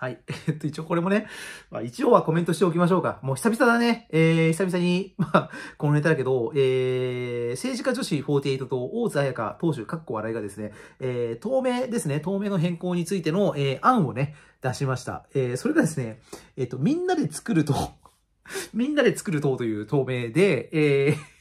はい。えっと、一応これもね、まあ、一応はコメントしておきましょうか。もう久々だね。えー、久々に、まあ、このネタだけど、えー、政治家女子48と大津彩香当主、かっこ笑いがですね、えー、透明ですね、透明の変更についての、えー、案をね、出しました。えー、それがですね、えっ、と、みんなで作ると みんなで作る党という透明で、えー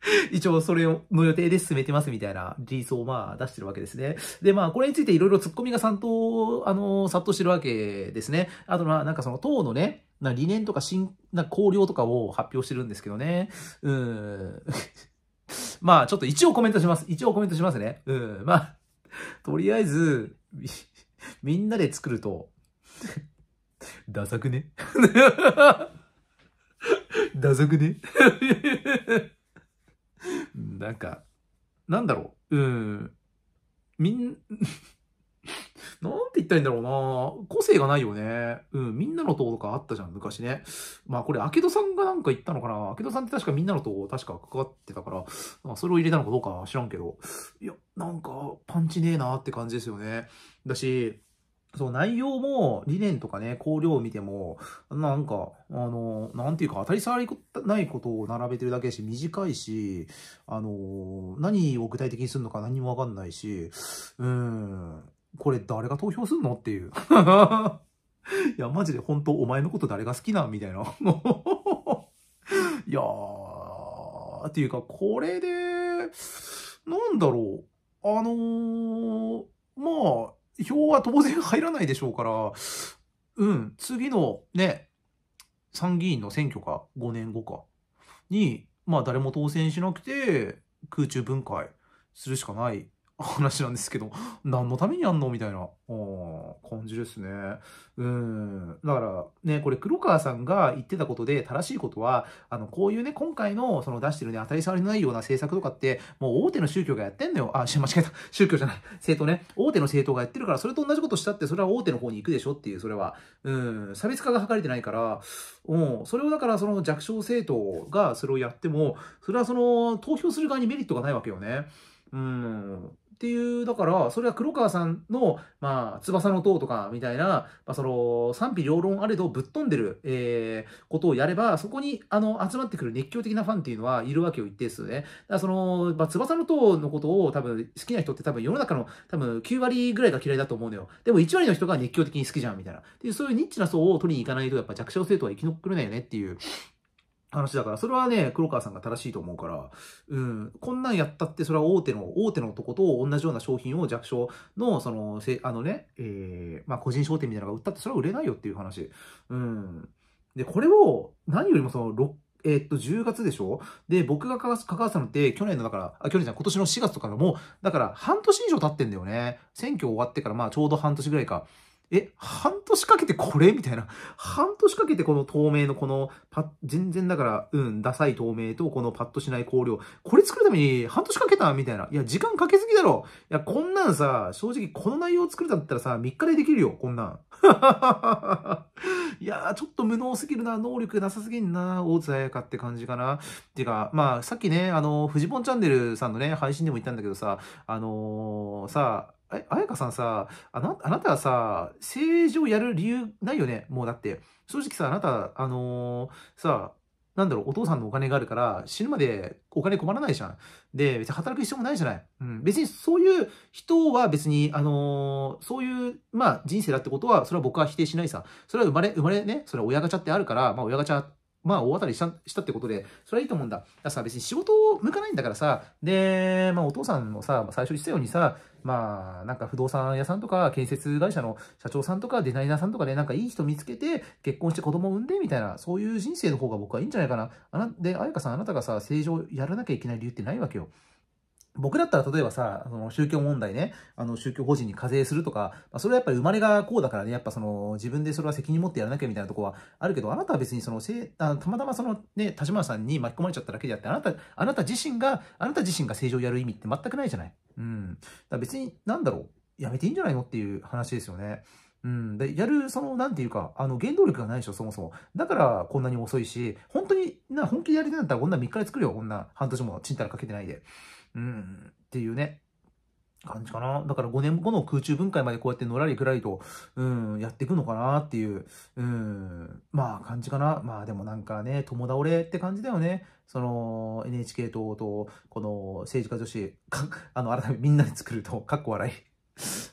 一応それの予定で進めてますみたいな理想をまあ出してるわけですね。でまあこれについていろいろツッコミが散と、あの、殺到してるわけですね。あとまあなんかその党のね、な理念とか新、な考慮とかを発表してるんですけどね。うん。まあちょっと一応コメントします。一応コメントしますね。うん。まあ、とりあえず、みんなで作るとダサくね ダサくねなんか、なんだろう、うん、みん、なんて言ったらいいんだろうな個性がないよね。うん、みんなの塔とかあったじゃん、昔ね。まあこれ、明戸さんがなんか言ったのかな明戸さんって確かみんなの塔確か関わってたから、まあ、それを入れたのかどうかは知らんけど、いや、なんかパンチねえなって感じですよね。だし、そう、内容も、理念とかね、考量を見ても、なんか、あの、なんていうか、当たり障りないことを並べてるだけだし、短いし、あの、何を具体的にするのか何もわかんないし、うん、これ誰が投票すんのっていう。いや、マジで本当、お前のこと誰が好きなんみたいな。いやー、っていうか、これで、なんだろう。あのー、まあ、票は当然入らないでしょうから、うん、次のね、参議院の選挙か、5年後か、に、まあ誰も当選しなくて、空中分解するしかない話なんですけど、何のためにやんのみたいな感じですね。うん。だから、ね、これ黒川さんが言ってたことで正しいことは、あの、こういうね、今回のその出してるね、当たり障りのないような政策とかって、もう大手の宗教がやってんのよ。あ、間違えた。宗教じゃない。政党ね。大手の政党がやってるから、それと同じことしたって、それは大手の方に行くでしょっていう、それは。うん。差別化が図れてないから、うん。それをだから、その弱小政党がそれをやっても、それはその、投票する側にメリットがないわけよね。うんっていう、だから、それは黒川さんの、まあ、翼の塔とかみたいな、まあ、その、賛否両論あれどぶっ飛んでる、えー、ことをやれば、そこに、あの、集まってくる熱狂的なファンっていうのはいるわけよ、一定数ね。だからその、まあ、翼の塔のことを多分、好きな人って多分、世の中の多分、9割ぐらいが嫌いだと思うのよ。でも、1割の人が熱狂的に好きじゃん、みたいな。っていう、そういうニッチな層を取りに行かないと、やっぱ弱小生徒は生き残れないよねっていう。話だから、それはね、黒川さんが正しいと思うから、うん、こんなんやったって、それは大手の、大手のとこと同じような商品を弱小の、その、せあのね、えー、まあ、個人商店みたいなのが売ったって、それは売れないよっていう話。うん。で、これを、何よりもその、えー、っと、10月でしょで、僕が関わったのって、去年の、だから、あ、去年じゃい、今年の4月とかでもう、だから、半年以上経ってんだよね。選挙終わってから、まあ、ちょうど半年ぐらいか。え、半年かけてこれみたいな。半年かけてこの透明のこのパ全然だから、うん、ダサい透明とこのパッとしない香料。これ作るために半年かけたみたいな。いや、時間かけすぎだろ。いや、こんなんさ、正直この内容を作るんだったらさ、3日でできるよ、こんなん。いやー、ちょっと無能すぎるな、能力なさすぎんな、大津彩香って感じかな。てか、まあ、さっきね、あの、フジボンチャンネルさんのね、配信でも言ったんだけどさ、あのー、さ、え、彩香さんさ、あな、あなたはさ、政治をやる理由ないよねもうだって。正直さ、あなた、あのー、さ、なんだろう、お父さんのお金があるから、死ぬまでお金困らないじゃん。で、別に働く必要もないじゃない。うん。別にそういう人は別に、あのー、そういう、まあ人生だってことは、それは僕は否定しないさ。それは生まれ、生まれね、それは親ガチャってあるから、まあ親ガチャまあ、大当たりしたしたってことで、それはいいと思うんだ。だからさ、別に仕事を向かないんだからさ、で、まあ、お父さんもさ、最初にしたようにさ、まあ、なんか不動産屋さんとか、建設会社の社長さんとか、デザイナーさんとかで、なんかいい人見つけて、結婚して子供を産んで、みたいな、そういう人生の方が僕はいいんじゃないかな。あなで、あやかさん、あなたがさ、正常やらなきゃいけない理由ってないわけよ。僕だったら例えばさ、その宗教問題ね、あの宗教法人に課税するとか、まあ、それはやっぱり生まれがこうだからね、やっぱその自分でそれは責任持ってやらなきゃみたいなとこはあるけど、あなたは別にそのせあたまたまそのね、田島さんに巻き込まれちゃっただけであって、あなた、あなた自身が、あなた自身が政治をやる意味って全くないじゃない。うん。だから別になんだろう、やめていいんじゃないのっていう話ですよね。うん、でやる、その、なんていうか、あの、原動力がないでしょ、そもそも。だから、こんなに遅いし、本当に、な、本気でやりたいんだったら、こんな3日で作るよ、こんな、半年もちんたらかけてないで。うん、っていうね、感じかな。だから5年後の空中分解までこうやってのらりくらりと、うん、やっていくのかなっていう、うん、まあ感じかな。まあでもなんかね、共倒れって感じだよね。その NHK 党と、この政治家女子、あの、改めてみんなで作ると、かっこ笑い。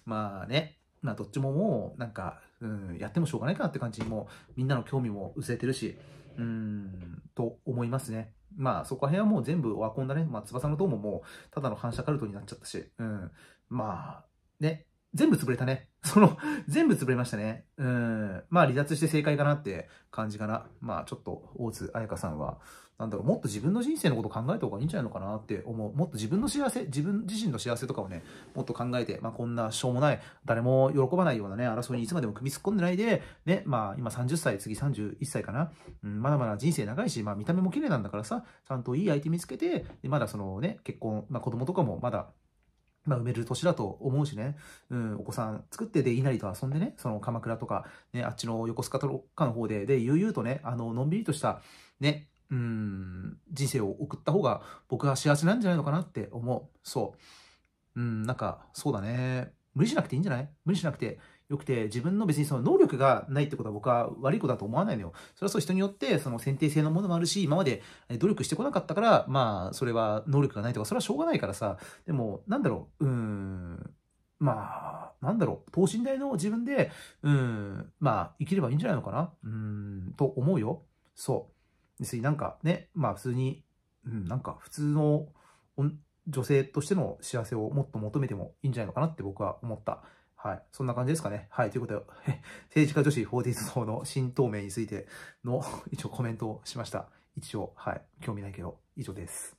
まあね、まあどっちももう、なんか、うん、やってもしょうがないかなって感じにも、みんなの興味も薄れてるし、うん、と思いますね。まあそこら辺はもう全部オワコンだね。まあ翼の塔ももうただの反射カルトになっちゃったし、うん。まあ、ね、全部潰れたね。その、全部潰れましたね。うん。まあ離脱して正解かなって感じかな。まあちょっと大津彩香さんは、なんだろう、もっと自分の人生のこと考えた方がいいんじゃないのかなって思う。もっと自分の幸せ、自分自身の幸せとかをね、もっと考えて、まあ、こんなしょうもない、誰も喜ばないようなね、争いにいつまでも首突っ込んでないで、ね、まあ、今30歳、次31歳かな。うん、まだまだ人生長いし、まあ、見た目も綺麗なんだからさ、ちゃんといい相手見つけて、でまだそのね、結婚、まあ、子供とかもまだ、まあ、埋める年だと思うしね、うん、お子さん作ってで稲荷と遊んでね、その鎌倉とか、ね、あっちの横須賀とかの方で、で、悠々とね、あの、のんびりとした、ね、うん人生を送った方が僕は幸せなんじゃないのかなって思うそううんなんかそうだね無理しなくていいんじゃない無理しなくてよくて自分の別にその能力がないってことは僕は悪いことだと思わないのよ。それはそう人によってその選定性のものもあるし今まで努力してこなかったからまあそれは能力がないとかそれはしょうがないからさでもなんだろううんまあなんだろう等身大の自分でうんまあ生きればいいんじゃないのかなうんと思うよ。そう。別になんかね、まあ普通に、うん、なんか普通の女性としての幸せをもっと求めてもいいんじゃないのかなって僕は思った。はい。そんな感じですかね。はい。ということで、政治家女子法律法の新党名についての 一応コメントをしました。一応、はい。興味ないけど、以上です。